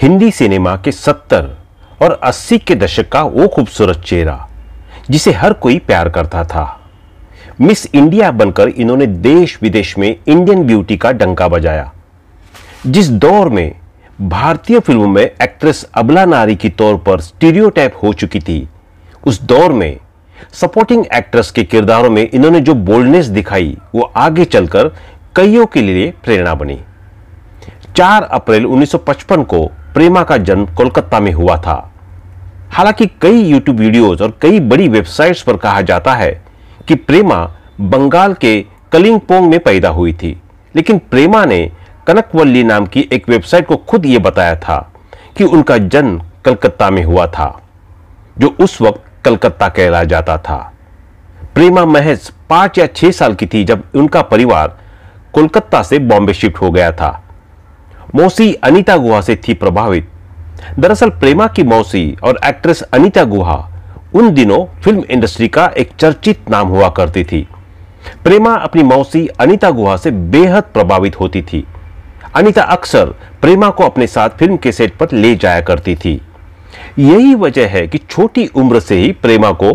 Hindi cinema के 70 और 80 के दशक का वो खूबसूरत चेहरा जिसे हर कोई प्यार करता था मिस इंडिया बनकर इन्होंने देश विदेश में इंडियन ब्यूटी का डंका बजाया जिस दौर में भारतीय फिल्मों में एक्ट्रेस अबला नारी की तौर पर स्टीरियोटाइप हो चुकी थी उस दौर में सपोर्टिंग एक्ट्रेस के किरदारों में इन्होंने जो बोल्डनेस दिखाई वो आगे चलकर कईयों के लिए प्रेरणा बनी 4 अप्रैल 1955 को प्रेमा का जन्म कोलकाता में हुआ था हालांकि कई यूट्यूब वीडियोस और कई बड़ी वेबसाइट्स पर कहा जाता है कि प्रेमा बंगाल के कलिंगपोंग में पैदा हुई थी लेकिन प्रेमा ने कनकवल्ली नाम की एक वेबसाइट को खुद ये बताया था कि उनका जन्म कलकत्ता में हुआ था जो उस वक्त कलकत्ता कहला जाता था प्रेमा महज पांच या छह साल की थी जब उनका परिवार कोलकाता से बॉम्बे शिफ्ट हो गया था मौसी अनीता गुहा से थी प्रभावित दरअसल प्रेमा की मौसी और एक्ट्रेस अनीता गुहा उन दिनों फिल्म इंडस्ट्री का एक चर्चित नाम हुआ करती थी प्रेमा अपनी मौसी अनीता गुहा से बेहद प्रभावित होती थी अनीता अक्सर प्रेमा को अपने साथ फिल्म के सेट पर ले जाया करती थी यही वजह है कि छोटी उम्र से ही प्रेमा को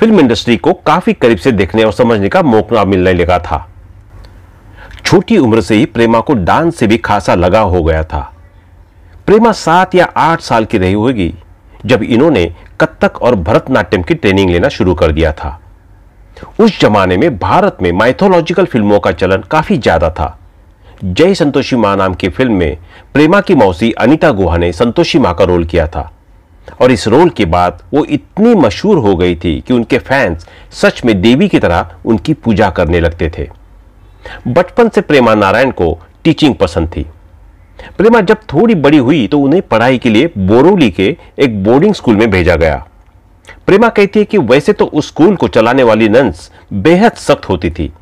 फिल्म इंडस्ट्री को काफी करीब से देखने और समझने का मौका मिलने लगा था छोटी उम्र से ही प्रेमा को डांस से भी खासा लगाव हो गया था प्रेमा सात या आठ साल की रही होगी जब इन्होंने कत्थक और भरतनाट्यम की ट्रेनिंग लेना शुरू कर दिया था उस जमाने में भारत में माइथोलॉजिकल फिल्मों का चलन काफी ज्यादा था जय संतोषी मां नाम की फिल्म में प्रेमा की मौसी अनीता गुहा ने संतोषी मां का रोल किया था और इस रोल के बाद वो इतनी मशहूर हो गई थी कि उनके फैंस सच में देवी की तरह उनकी पूजा करने लगते थे बचपन से प्रेमा नारायण को टीचिंग पसंद थी प्रेमा जब थोड़ी बड़ी हुई तो उन्हें पढ़ाई के लिए बोरोली के एक बोर्डिंग स्कूल में भेजा गया प्रेमा कहती है कि वैसे तो उस स्कूल को चलाने वाली नंस बेहद सख्त होती थी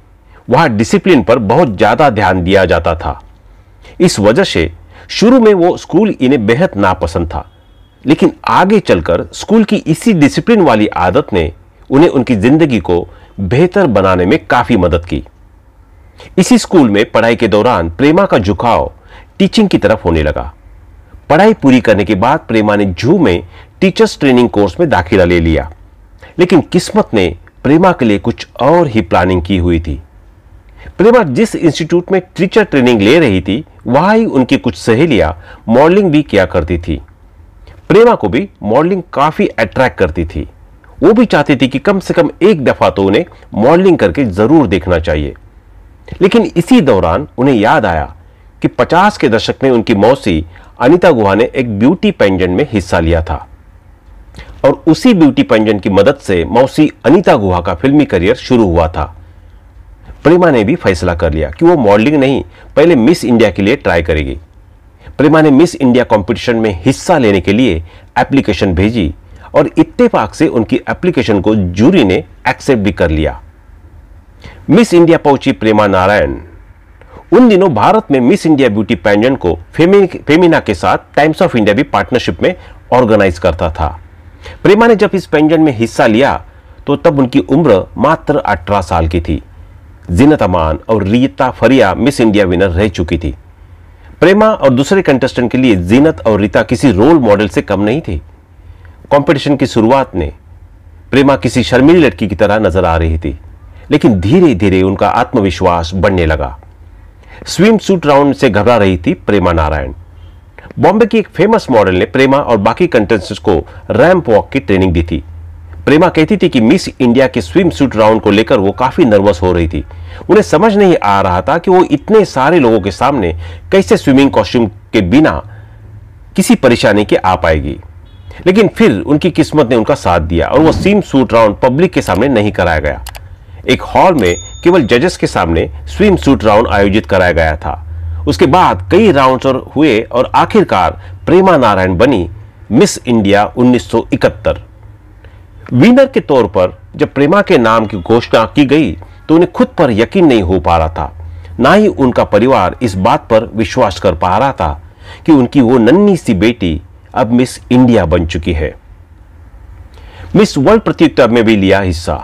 वहां डिसिप्लिन पर बहुत ज्यादा ध्यान दिया जाता था इस वजह से शुरू में वो स्कूल इन्हें बेहद नापसंद था लेकिन आगे चलकर स्कूल की इसी डिसिप्लिन वाली आदत ने उन्हें उनकी जिंदगी को बेहतर बनाने में काफी मदद की इसी स्कूल में पढ़ाई के दौरान प्रेमा का झुकाव टीचिंग की तरफ होने लगा पढ़ाई पूरी करने के बाद प्रेमा ने जू में टीचर्स ट्रेनिंग कोर्स में दाखिला ले लिया लेकिन किस्मत ने प्रेमा के लिए कुछ और ही प्लानिंग की हुई थी प्रेमा जिस इंस्टीट्यूट में टीचर ट्रेनिंग ले रही थी वहां ही उनकी कुछ सहेलियां मॉडलिंग भी किया करती थी प्रेमा को भी मॉडलिंग काफी अट्रैक्ट करती थी वो भी चाहती थी कि कम से कम एक दफा तो उन्हें मॉडलिंग करके जरूर देखना चाहिए लेकिन इसी दौरान उन्हें याद आया कि 50 के दशक में उनकी मौसी अनिता गुहा ने एक ब्यूटी पेंजेंट में हिस्सा लिया था और उसी ब्यूटी पेंजेंट की मदद से मौसी अनिता गुहा का फिल्मी करियर शुरू हुआ था प्रेमा ने भी फैसला कर लिया कि वो मॉडलिंग नहीं पहले मिस इंडिया के लिए ट्राई करेगी प्रेमा ने मिस इंडिया कंपटीशन में हिस्सा लेने के लिए एप्लीकेशन भेजी और इत्तेफाक से उनकी एप्लीकेशन को जूरी ने एक्सेप्ट भी कर लिया मिस इंडिया पहुंची प्रेमा नारायण उन दिनों भारत में मिस इंडिया ब्यूटी पैंजन को फेमिना के साथ टाइम्स ऑफ इंडिया भी पार्टनरशिप में ऑर्गेनाइज करता था प्रेमा ने जब इस पैंजन में हिस्सा लिया तो तब उनकी उम्र मात्र 18 साल की थी जिनत अमान और Reita Faria Miss India winner रह चुकी थी प्रेमा और दूसरे कंटेस्टेंट के लिए जीनत और रीता किसी रोल मॉडल से कम नहीं थी कंपटीशन की शुरुआत ने प्रेमा किसी शर्मिली लड़की की तरह नजर आ रही थी लेकिन धीरे धीरे उनका आत्मविश्वास बढ़ने लगा स्विम सूट राउंड से घबरा रही थी प्रेमा नारायण बॉम्बे की एक फेमस मॉडल ने प्रेमा और बाकी कंटेस्टेंट्स को रैंप वॉक की ट्रेनिंग दी थी प्रेमा कहती थी कि मिस इंडिया के स्विम सूट राउंड को लेकर वो काफी नर्वस हो रही थी उन्हें समझ नहीं आ रहा था कि वो इतने सारे लोगों के सामने कैसे स्विमिंग कॉस्ट्यूम के बिना किसी परेशानी के आ पाएगी लेकिन फिर उनकी किस्मत ने उनका साथ दिया और वो स्विम सूट राउंड पब्लिक के सामने नहीं कराया गया एक हॉल में केवल जजेस के सामने स्विम सूट राउंड आयोजित कराया गया था उसके बाद कई राउंड और हुए और आखिरकार प्रेमा नारायण बनी मिस इंडिया 1971 विनर के तौर पर जब प्रेमा के नाम की घोषणा की गई तो उन्हें खुद पर यकीन नहीं हो पा रहा था ना ही उनका परिवार इस बात पर विश्वास कर पा रहा था कि उनकी वो नन्ही सी बेटी अब मिस इंडिया बन चुकी है मिस वर्ल्ड प्रतियोगिता में भी लिया हिस्सा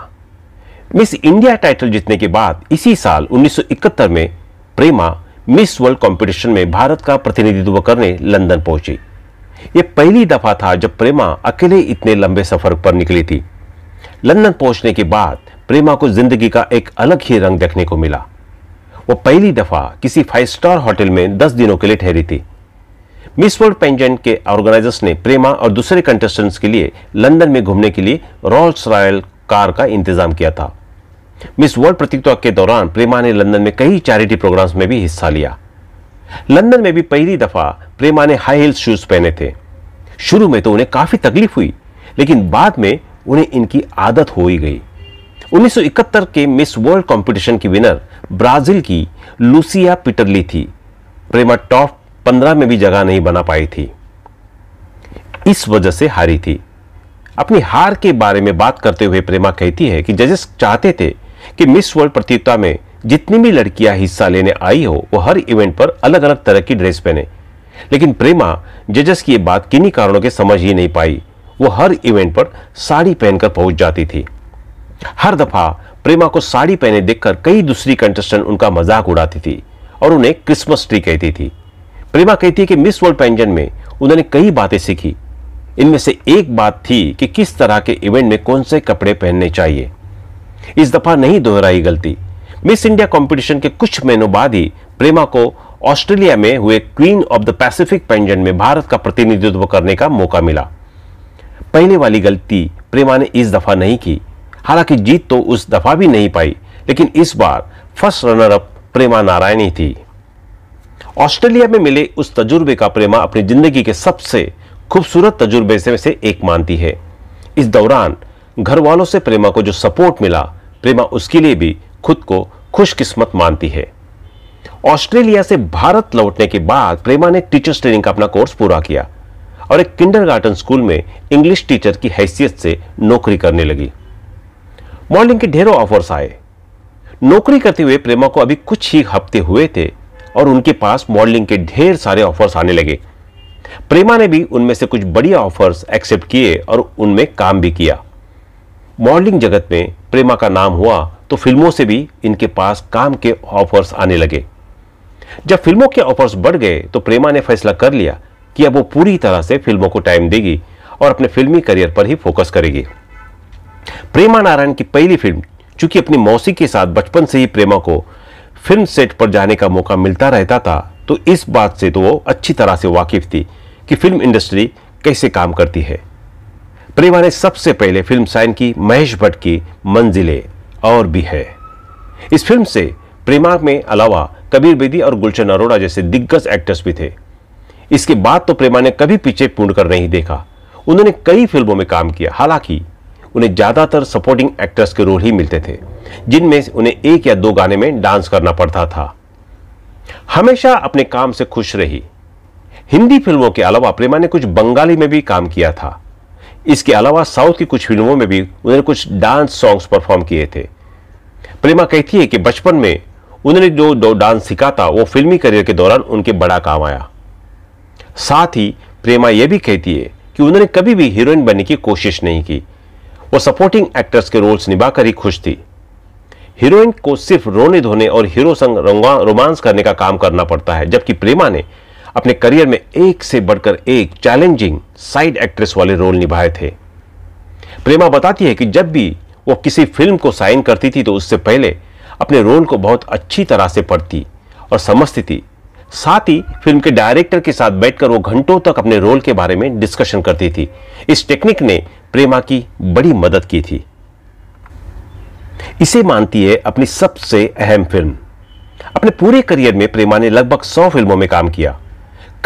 मिस इंडिया टाइटल जीतने के बाद इसी साल 1971 में प्रेमा मिस वर्ल्ड कंपटीशन में भारत का प्रतिनिधित्व करने लंदन पहुंची यह पहली दफा था जब प्रेमा अकेले इतने लंबे सफर पर निकली थी लंदन पहुंचने के बाद प्रेमा को जिंदगी का एक अलग ही रंग देखने को मिला वो पहली दफा किसी फाइव स्टार होटल में दस दिनों के लिए ठहरी थी मिस वर्ल्ड पेंजेंट के ऑर्गेनाइजर्स ने प्रेमा और दूसरे कंटेस्टेंट्स के लिए लंदन में घूमने के लिए रॉल्स रॉयल कार का इंतजाम किया था मिस वर्ल्ड प्रतियोगिता के दौरान प्रेमा ने लंदन में कई चैरिटी प्रोग्राम्स में भी हिस्सा लिया लंदन में भी पहली दफा प्रेमा ने हाई हिल शूज पहने थे शुरू में तो उन्हें काफी तकलीफ हुई लेकिन बाद में उन्हें इनकी आदत हो ही गई 1971 के मिस वर्ल्ड कंपटीशन की विनर ब्राजील की लूसिया पिटरली थी प्रेमा टॉप 15 में भी जगह नहीं बना पाई थी इस वजह से हारी थी अपनी हार के बारे में बात करते हुए प्रेमा कहती है कि जजेस चाहते थे कि मिस वर्ल्ड प्रतियोगिता में जितनी भी लड़कियां हिस्सा लेने आई हो वो हर इवेंट पर अलग अलग तरह की ड्रेस पहने लेकिन प्रेमा जजस की ये बात किन्हीं कारणों के समझ ही नहीं पाई वो हर इवेंट पर साड़ी पहनकर पहुंच जाती थी हर दफा प्रेमा को साड़ी पहने देखकर कई दूसरी कंटेस्टेंट उनका मजाक उड़ाती थी और उन्हें क्रिसमस ट्री कहती थी प्रेमा कहती है कि मिस वर्ल्ड पेंजन में उन्होंने कई बातें सीखी इनमें से एक बात थी कि किस तरह के इवेंट में कौन से कपड़े पहनने चाहिए इस दफा नहीं दोहराई गलती मिस इंडिया कंपटीशन के कुछ महीनों बाद ही प्रेमा को ऑस्ट्रेलिया में हुए queen of the Pacific pageant में भारत का प्रतिनिधित्व करने का मौका मिला पहले वाली गलती प्रेमा ने इस दफा नहीं की हालांकि जीत तो उस दफा भी नहीं पाई लेकिन इस बार first runner up Prema Narayani थी ऑस्ट्रेलिया में मिले उस तजुर्बे का प्रेमा अपनी जिंदगी के सबसे खूबसूरत तजुर्बे से एक मानती है इस दौरान घर वालों से प्रेमा को जो सपोर्ट मिला प्रेमा उसके लिए भी खुद को खुशकिस्मत मानती है ऑस्ट्रेलिया से भारत लौटने के बाद प्रेमा ने टीचर्स ट्रेनिंग का अपना कोर्स पूरा किया और एक किंडरगार्टन स्कूल में इंग्लिश टीचर की हैसियत से नौकरी करने लगी मॉडलिंग के ढेरों ऑफर्स आए नौकरी करते हुए प्रेमा को अभी कुछ ही हफ्ते हुए थे और उनके पास मॉडलिंग के ढेर सारे ऑफर्स आने लगे प्रेमा ने भी उनमें से कुछ बढ़िया ऑफर्स एक्सेप्ट किए और उनमें काम भी किया मॉडलिंग जगत में प्रेमा का नाम हुआ तो फिल्मों से भी इनके पास काम के ऑफर्स आने लगे जब फिल्मों के ऑफर्स बढ़ गए तो प्रेमा ने फैसला कर लिया कि अब वो पूरी तरह से फिल्मों को टाइम देगी और अपने फिल्मी करियर पर ही फोकस करेगी प्रेमा नारायण की पहली फिल्म चूंकि अपनी मौसी के साथ बचपन से ही प्रेमा को फिल्म सेट पर जाने का मौका मिलता रहता था तो इस बात से तो वो अच्छी तरह से वाकिफ थी कि फिल्म इंडस्ट्री कैसे काम करती है प्रेमा ने सबसे पहले फिल्म साइन की महेश भट्ट की मंजिलें और भी है इस फिल्म से प्रेमा में अलावा कबीर बेदी और गुलशन अरोड़ा जैसे दिग्गज एक्टर्स भी थे इसके बाद तो प्रेमा ने कभी पीछे पूर्ण कर नहीं देखा उन्होंने कई फिल्मों में काम किया हालांकि उन्हें ज़्यादातर सपोर्टिंग एक्टर्स के रोल ही मिलते थे जिनमें उन्हें एक या दो गाने में डांस करना पड़ता था हमेशा अपने काम से खुश रही हिंदी फिल्मों के अलावा प्रेमा ने कुछ बंगाली में भी काम किया था इसके अलावा साउथ की कुछ फिल्मों में भी उन्होंने कुछ डांस सॉन्ग्स परफॉर्म किए थे प्रेमा कहती है कि बचपन में उन्होंने जो डांस सीखा था वो फिल्मी करियर के दौरान उनके बड़ा काम आया साथ ही प्रेमा यह भी कहती है कि उन्होंने कभी भी हीरोइन बनने की कोशिश नहीं की वो सपोर्टिंग एक्टर्स के रोल्स निभाकर ही खुश थी हीरोइन को सिर्फ रोने धोने और हीरो संग रोमांस करने का काम करना पड़ता है जबकि प्रेमा ने अपने करियर में एक से बढ़कर एक चैलेंजिंग साइड एक्ट्रेस वाले रोल निभाए थे प्रेमा बताती है कि जब भी वो किसी फिल्म को साइन करती थी तो उससे पहले अपने रोल को बहुत अच्छी तरह से पढ़ती और समझती थी साथ ही फिल्म के डायरेक्टर के साथ बैठकर वो घंटों तक अपने रोल के बारे में डिस्कशन करती थी इस टेक्निक ने प्रेमा की बड़ी मदद की थी इसे मानती है अपनी सबसे अहम फिल्म अपने पूरे करियर में प्रेमा ने लगभग सौ फिल्मों में काम किया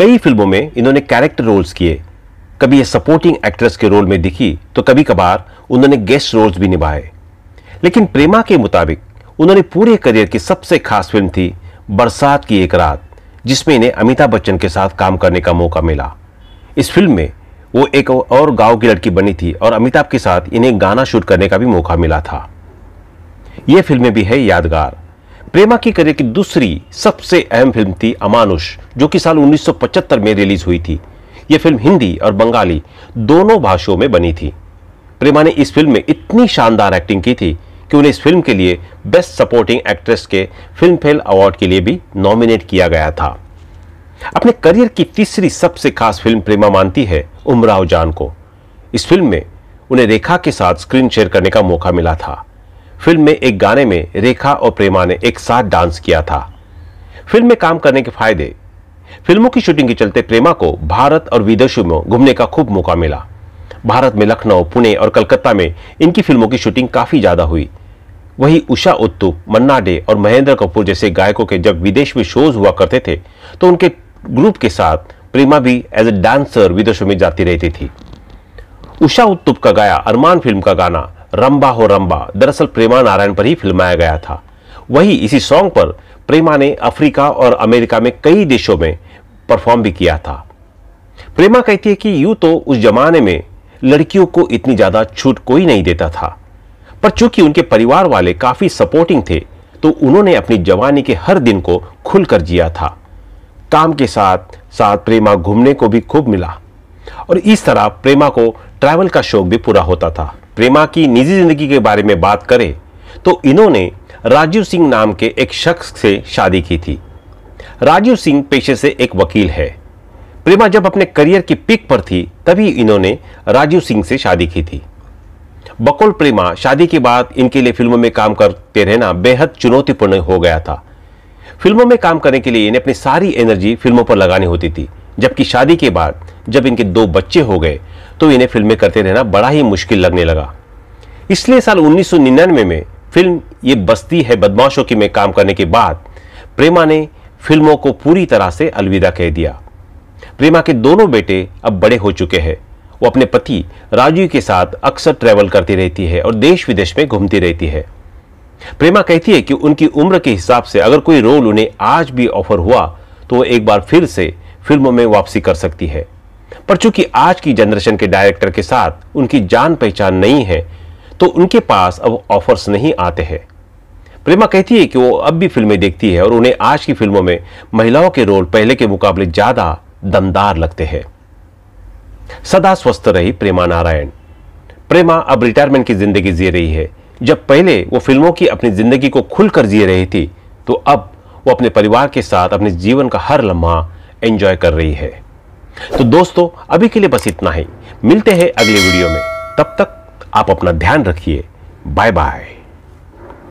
कई फिल्मों में इन्होंने कैरेक्टर रोल्स किए कभी ये सपोर्टिंग एक्ट्रेस के रोल में दिखी तो कभी कभार उन्होंने गेस्ट रोल्स भी निभाए लेकिन प्रेमा के मुताबिक उन्होंने पूरे करियर की सबसे खास फिल्म थी बरसात की एक रात जिसमें इन्हें अमिताभ बच्चन के साथ काम करने का मौका मिला इस फिल्म में वो एक और गांव की लड़की बनी थी और अमिताभ के साथ इन्हें गाना शूट करने का भी मौका मिला था ये फिल्में भी है यादगार प्रेमा की करियर की दूसरी सबसे अहम फिल्म थी अमानुष जो कि साल 1975 में रिलीज हुई थी यह फिल्म हिंदी और बंगाली दोनों भाषाओं में बनी थी प्रेमा ने इस फिल्म में इतनी शानदार एक्टिंग की थी कि उन्हें इस फिल्म के लिए बेस्ट सपोर्टिंग एक्ट्रेस के फिल्म फेल अवार्ड के लिए भी नॉमिनेट किया गया था अपने करियर की तीसरी सबसे खास फिल्म प्रेमा मानती है उमराव जान को इस फिल्म में उन्हें रेखा के साथ स्क्रीन शेयर करने का मौका मिला था फिल्म में एक गाने में रेखा और प्रेमा ने एक साथ डांस किया था फिल्म में काम करने के फायदे फिल्मों की शूटिंग के चलते प्रेमा को भारत और विदेशों में घूमने का खूब मौका मिला भारत में लखनऊ पुणे और कलकत्ता में इनकी फिल्मों की शूटिंग काफी ज्यादा हुई वहीं उषा उत्तु मन्ना डे और महेंद्र कपूर जैसे गायकों के जब विदेश में शोज हुआ करते थे तो उनके ग्रुप के साथ प्रेमा भी एज ए डांसर विदेशों में जाती रहती थी उषा उत्तुप का गाया अरमान फिल्म का गाना रंबा हो रंबा दरअसल प्रेमा नारायण पर ही फिल्माया गया था वही इसी सॉन्ग पर प्रेमा ने अफ्रीका और अमेरिका में कई देशों में परफॉर्म भी किया था प्रेमा कहती है कि यूं तो उस जमाने में लड़कियों को इतनी ज्यादा छूट कोई नहीं देता था पर चूंकि उनके परिवार वाले काफी सपोर्टिंग थे तो उन्होंने अपनी जवानी के हर दिन को खुलकर जिया था काम के साथ साथ प्रेमा घूमने को भी खूब मिला और इस तरह प्रेमा को ट्रैवल का शौक भी पूरा होता था प्रेमा की निजी जिंदगी के बारे में बात करें तो इन्होंने राजीव सिंह नाम के एक शख्स से शादी की थी राजीव सिंह पेशे से एक वकील है प्रेमा जब अपने करियर की पिक पर थी तभी इन्होंने राजीव सिंह से शादी की थी बकौल प्रेमा शादी के बाद इनके लिए फिल्मों में काम करते रहना बेहद चुनौतीपूर्ण हो गया था फिल्मों में काम करने के लिए इन्हें अपनी सारी एनर्जी फिल्मों पर लगानी होती थी जबकि शादी के बाद जब इनके दो बच्चे हो गए तो इन्हें फिल्में करते रहना बड़ा ही मुश्किल लगने लगा इसलिए साल 1999 में फिल्म ये बस्ती है बदमाशों की में काम करने के बाद प्रेमा ने फिल्मों को पूरी तरह से अलविदा कह दिया प्रेमा के दोनों बेटे अब बड़े हो चुके हैं वो अपने पति राजू के साथ अक्सर ट्रैवल करती रहती है और देश विदेश में घूमती रहती है प्रेमा कहती है कि उनकी उम्र के हिसाब से अगर कोई रोल उन्हें आज भी ऑफर हुआ तो वो एक बार फिर से फिल्मों में वापसी कर सकती है पर चूंकि आज की जनरेशन के डायरेक्टर के साथ उनकी जान पहचान नहीं है तो उनके पास अब ऑफर्स नहीं आते हैं प्रेमा कहती है कि वो अब भी फिल्में देखती है और उन्हें आज की फिल्मों में महिलाओं के रोल पहले के मुकाबले ज्यादा दमदार लगते हैं सदा स्वस्थ रही प्रेमा नारायण प्रेमा अब रिटायरमेंट की जिंदगी जी रही है जब पहले वो फिल्मों की अपनी जिंदगी को खुलकर जी रही थी तो अब वो अपने परिवार के साथ अपने जीवन का हर लम्हा एंजॉय कर रही है तो दोस्तों अभी के लिए बस इतना ही मिलते हैं अगले वीडियो में तब तक आप अपना ध्यान रखिए बाय बाय